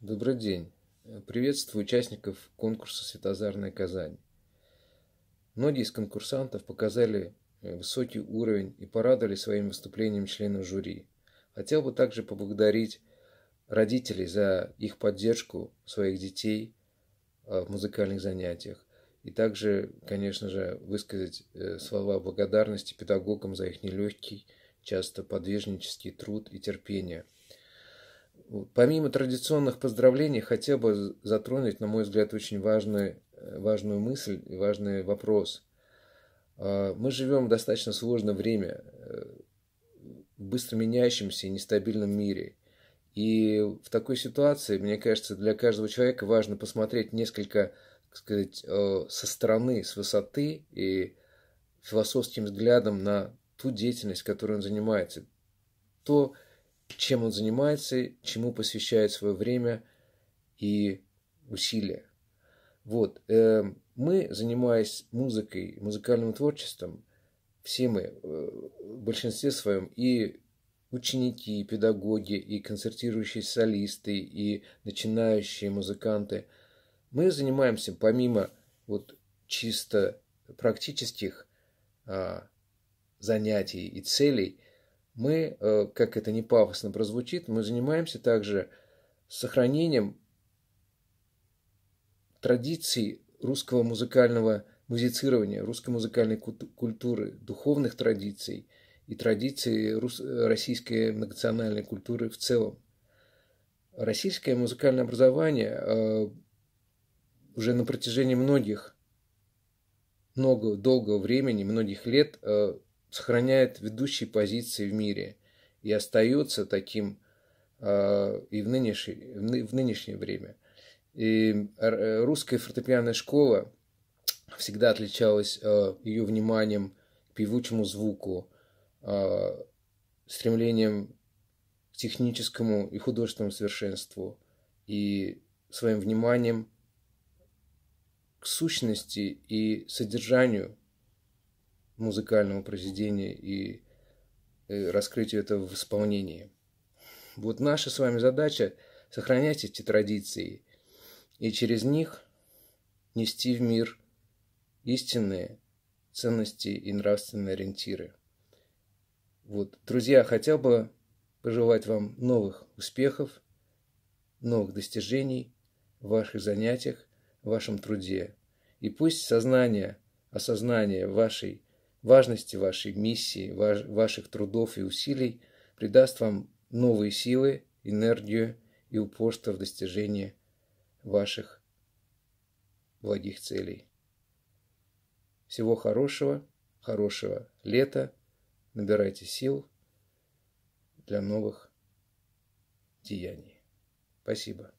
Добрый день. Приветствую участников конкурса «Светозарная Казань». Многие из конкурсантов показали э, высокий уровень и порадовали своим выступлением членов жюри. Хотел бы также поблагодарить родителей за их поддержку своих детей э, в музыкальных занятиях. И также, конечно же, высказать э, слова благодарности педагогам за их нелегкий, часто подвижнический труд и терпение – Помимо традиционных поздравлений, хотел бы затронуть, на мой взгляд, очень важную, э, важную мысль и важный вопрос. А, мы живем в достаточно сложное время, э, в быстро меняющемся и нестабильном мире. И в такой ситуации, мне кажется, для каждого человека важно посмотреть несколько, так сказать, э, со стороны, с высоты и философским взглядом на ту деятельность, которой он занимается. То, чем он занимается, чему посвящает свое время и усилия. Вот. Эм, мы, занимаясь музыкой, музыкальным творчеством, все мы э, в большинстве своем и ученики, и педагоги, и концертирующие солисты, и начинающие музыканты, мы занимаемся помимо вот чисто практических а, занятий и целей – мы, э, как это не пафосно прозвучит, мы занимаемся также сохранением традиций русского музыкального музицирования, русской музыкальной культуры, духовных традиций и традиций рус... российской многонациональной культуры в целом. Российское музыкальное образование э, уже на протяжении многих, много, долгого времени, многих лет э, сохраняет ведущие позиции в мире и остается таким а, и в, нынешней в нынешнее время. И э, русская фортепианная школа всегда отличалась э, ее вниманием к певучему звуку, а, стремлением к техническому и художественному совершенству и своим вниманием к сущности и содержанию музыкального произведения и э, раскрытию этого в исполнении. Вот наша с вами задача – сохранять эти традиции и через них нести в мир истинные ценности и нравственные ориентиры. Вот, друзья, хотел бы пожелать вам новых успехов, новых достижений в ваших занятиях, в вашем труде. И пусть сознание, осознание вашей важности вашей миссии, ваш, ваших трудов и усилий придаст вам новые силы, энергию и упорство в достижении ваших благих целей. Всего хорошего, хорошего лета, набирайте сил для новых деяний. Спасибо.